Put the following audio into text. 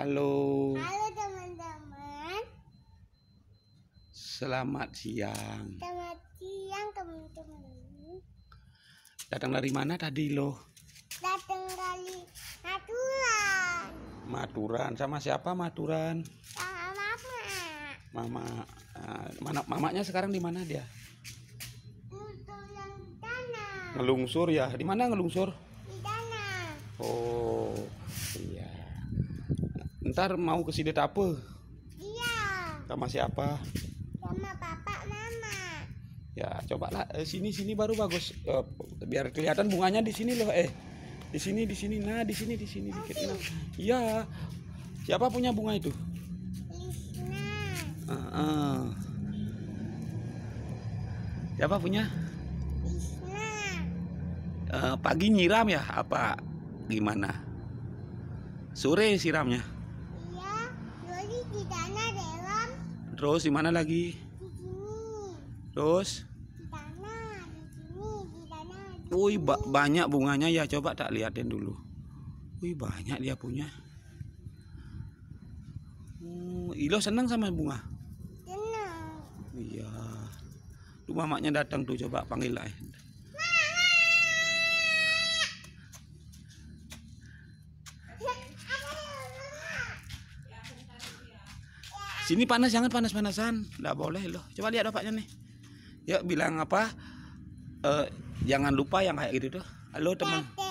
Halo. Halo teman-teman. Selamat siang. Selamat siang teman-teman. Datang dari mana tadi loh? Datang dari Maturan. Maturan sama siapa Maturan? Sama mama. Mama. Ah, mana mamanya sekarang di mana dia? Ngelungsur ya. Di mana ngelungsur? Ntar mau ke sidet apa? Iya. Sama siapa? Sama bapak mama. Ya, coba lah eh, sini sini baru bagus. Eh, biar kelihatan bunganya di sini loh, eh. Di sini di sini. Nah, di sini di sini oh, dikit. Nah. Siapa punya bunga itu? Lisna. Uh, ah, uh. Ah. Siapa punya? Lisna. Uh, eh, pagi nyiram ya apa gimana? Sore siramnya? di tanah dalam. Terus di mana lagi? Di sini. Terus? Di tanah, di sini, di tanah. Di Wih, ba banyak bunganya ya. Coba tak lihatin dulu. Wih, banyak dia punya. Hmm, Ilo senang sama bunga? Senang. Iya. Tuh mamanya datang tuh coba panggil lah. Ya. sini panas jangan panas panasan nggak boleh loh coba lihat bapaknya nih yuk bilang apa uh, jangan lupa yang kayak gitu tuh halo teman